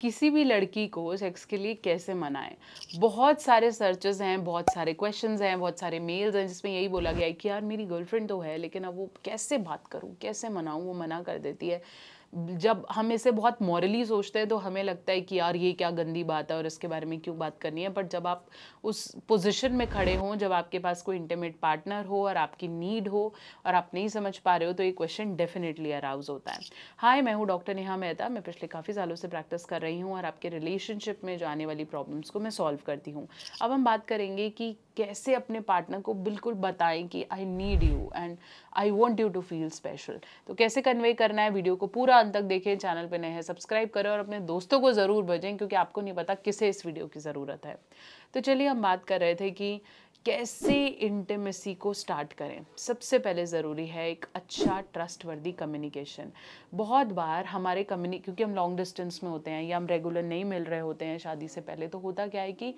किसी भी लड़की को सेक्स के लिए कैसे मनाएं बहुत सारे सर्चेज हैं बहुत सारे क्वेश्चंस हैं बहुत सारे मेल्स हैं जिसमें यही बोला गया है कि यार मेरी गर्लफ्रेंड तो है लेकिन अब वो कैसे बात करूँ कैसे मनाऊँ वो मना कर देती है जब हम इसे बहुत मॉरली सोचते हैं तो हमें लगता है कि यार ये क्या गंदी बात है और इसके बारे में क्यों बात करनी है बट जब आप उस पोजिशन में खड़े हों जब आपके पास कोई इंटीमेट पार्टनर हो और आपकी नीड हो और आप नहीं समझ पा रहे हो तो ये क्वेश्चन डेफिनेटली अराउज होता है हाय मैं हूँ डॉक्टर नेहा मेहता मैं पिछले काफ़ी सालों से प्रैक्टिस कर रही हूँ और आपके रिलेशनशिप में जो आने वाली प्रॉब्लम्स को मैं सॉल्व करती हूँ अब हम बात करेंगे कि कैसे अपने पार्टनर को बिल्कुल बताएं कि I need you and I want you to feel special तो कैसे कन्वे करना है वीडियो को पूरा अंत तक देखे चैनल पर नए हैं सब्सक्राइब करें और अपने दोस्तों को ज़रूर भेजें क्योंकि आपको नहीं पता किसे इस वीडियो की ज़रूरत है तो चलिए हम बात कर रहे थे कि कैसे इंटीमेसी को स्टार्ट करें सबसे पहले ज़रूरी है एक अच्छा ट्रस्ट वर्दी कम्युनिकेशन बहुत बार हमारे कम्युनिक क्योंकि हम लॉन्ग डिस्टेंस में होते हैं या हम रेगुलर नहीं मिल रहे होते हैं शादी से पहले तो होता क्या है कि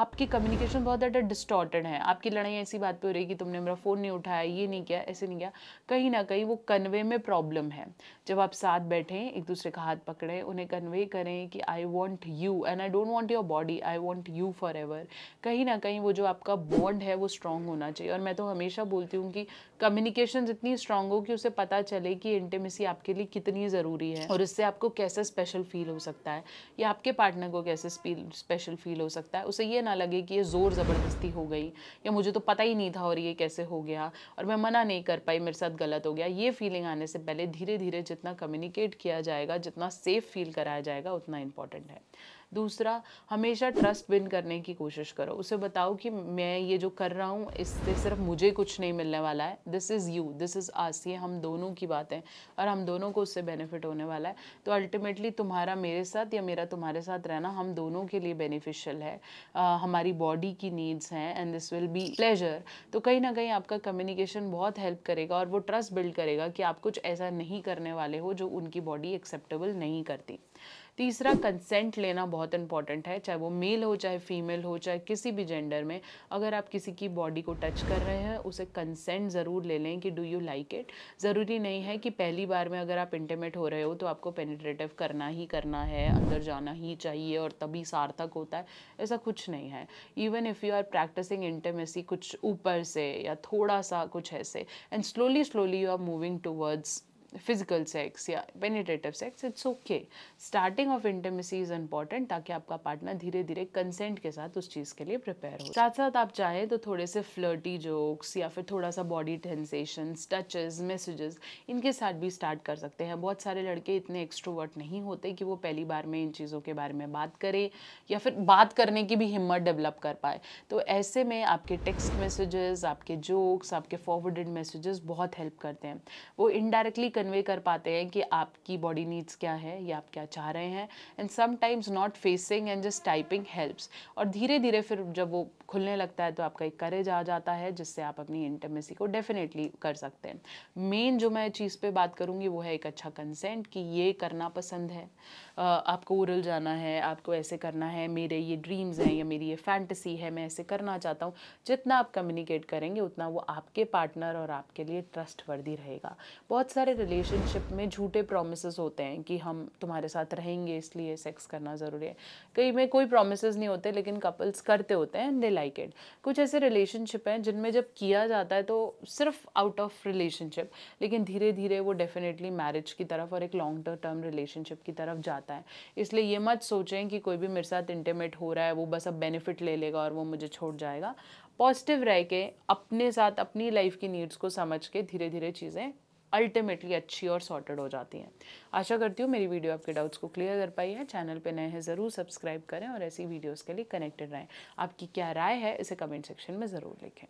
आपकी कम्युनिकेशन बहुत ज़्यादा डिस्टॉर्टेड है आपकी लड़ाई ऐसी बात पर हो रही कि तुमने मेरा फ़ोन नहीं उठाया ये नहीं किया ऐसे नहीं किया कहीं ना कहीं वो कन्वे में प्रॉब्लम है जब आप साथ बैठें एक दूसरे का हाथ पकड़ें उन्हें कन्वे करें कि I want you and I don't want your body I want you forever कहीं ना कहीं वो जो आपका बॉन्ड है वो स्ट्रांग होना चाहिए और मैं तो हमेशा बोलती हूँ कि कम्युनिकेशन इतनी स्ट्रांग हो कि उसे पता चले कि इंटीमेसी आपके लिए कितनी ज़रूरी है और इससे आपको कैसे स्पेशल फील हो सकता है या आपके पार्टनर को कैसे स्पेशल फील हो सकता है उसे ये ना लगे कि ये ज़ोर ज़बरदस्ती हो गई या मुझे तो पता ही नहीं था और ये कैसे हो गया और मैं मना नहीं कर पाई मेरे साथ गलत हो गया ये फीलिंग आने से पहले धीरे धीरे जितना कम्युनिकेट किया जाएगा जितना सेफ फील कराया जाएगा उतना इंपॉर्टेंट है दूसरा हमेशा ट्रस्ट विन करने की कोशिश करो उसे बताओ कि मैं ये जो कर रहा हूँ इससे सिर्फ मुझे कुछ नहीं मिलने वाला है this is you this is us ये हम दोनों की बात है और हम दोनों को उससे बेनिफिट होने वाला है तो अल्टीमेटली तुम्हारा मेरे साथ या मेरा तुम्हारे साथ रहना हम दोनों के लिए बेनिफिशियल है आ, हमारी बॉडी की नीड्स हैं and this will be pleasure तो कहीं ना कहीं आपका कम्युनिकेशन बहुत हेल्प करेगा और वो ट्रस्ट बिल्ड करेगा कि आप कुछ ऐसा नहीं करने वाले हो जो उनकी बॉडी एक्सेप्टेबल नहीं करती तीसरा कंसेंट लेना बहुत इंपॉर्टेंट है चाहे वो मेल हो चाहे फीमेल हो चाहे किसी भी जेंडर में अगर आप किसी की बॉडी को टच कर रहे हैं उसे कंसेंट ज़रूर ले लें कि डू यू लाइक इट ज़रूरी नहीं है कि पहली बार में अगर आप इंटीमेट हो रहे हो तो आपको पेनिट्रेटिव करना ही करना है अंदर जाना ही चाहिए और तभी सार्थक होता है ऐसा कुछ नहीं है even if you are practising intimacy कुछ ऊपर से या थोड़ा सा कुछ ऐसे and slowly slowly you are moving towards physical sex या penetrative sex it's okay starting off intimacy is important ताकि आपका पार्टनर धीरे धीरे कंसेंट के साथ उस चीज़ के लिए प्रिपेयर हो साथ साथ आप चाहें तो थोड़े से फ्लर्टी जोक्स या फिर थोड़ा सा बॉडी टेंसेशन टचेस मैसेजेस इनके साथ भी स्टार्ट कर सकते हैं बहुत सारे लड़के इतने एक्स्ट्रोवर्ट नहीं होते कि वो पहली बार में इन चीज़ों के बारे में बात करें या फिर बात करने की भी हिम्मत डेवलप कर पाए तो ऐसे में आपके टेक्स्ट मैसेजेस आपके जोक्स आपके फॉरवर्डेड मैसेजेस बहुत हेल्प करते हैं वो इनडायरेक्टली कन्वे कर पाते हैं कि आपकी बॉडी नीड्स क्या है या आप क्या चाह रहे हैं and sometimes not facing and just typing helps और धीरे धीरे फिर जब वो खुलने लगता है तो आपका एक करेज आ जाता है जिससे आप अपनी इंटरमेसी को डेफिनेटली कर सकते हैं मेन जो मैं चीज़ पे बात करूँगी वो है एक अच्छा कंसेंट कि ये करना पसंद है आपको उरल जाना है आपको ऐसे करना है मेरे ये ड्रीम्स हैं या मेरी ये फैंटसी है मैं ऐसे करना चाहता हूँ जितना आप कम्युनिकेट करेंगे उतना वो आपके पार्टनर और आपके लिए ट्रस्ट वर्दी रहेगा बहुत सारे रिलेशनशिप में झूठे प्रोमिस होते हैं कि हम तुम्हारे साथ रहेंगे इसलिए सेक्स करना ज़रूरी है कई में कोई प्रोमिस नहीं होते लेकिन कपल्स करते होते हैं दे लाइक इट कुछ ऐसे रिलेशनशिप हैं जिनमें जब किया जाता है तो सिर्फ आउट ऑफ रिलेशनशिप लेकिन धीरे धीरे वो डेफिनेटली मैरिज की तरफ और एक लॉन्ग टर्म रिलेशनशिप की तरफ जाता है इसलिए ये मत सोचें कि कोई भी मेरे साथ इंटीमेट हो रहा है वो बस अब बेनिफिट ले लेगा और वो मुझे छोड़ जाएगा पॉजिटिव रह के अपने साथ अपनी लाइफ की नीड्स को समझ के धीरे धीरे चीज़ें अल्टीमेटली अच्छी और सॉर्टेड हो जाती हैं आशा करती हूँ मेरी वीडियो आपके डाउट्स को क्लियर कर पाई है चैनल पर नए हैं ज़रूर सब्सक्राइब करें और ऐसी वीडियोज़ के लिए कनेक्टेड रहें आपकी क्या राय है इसे कमेंट सेक्शन में ज़रूर लिखें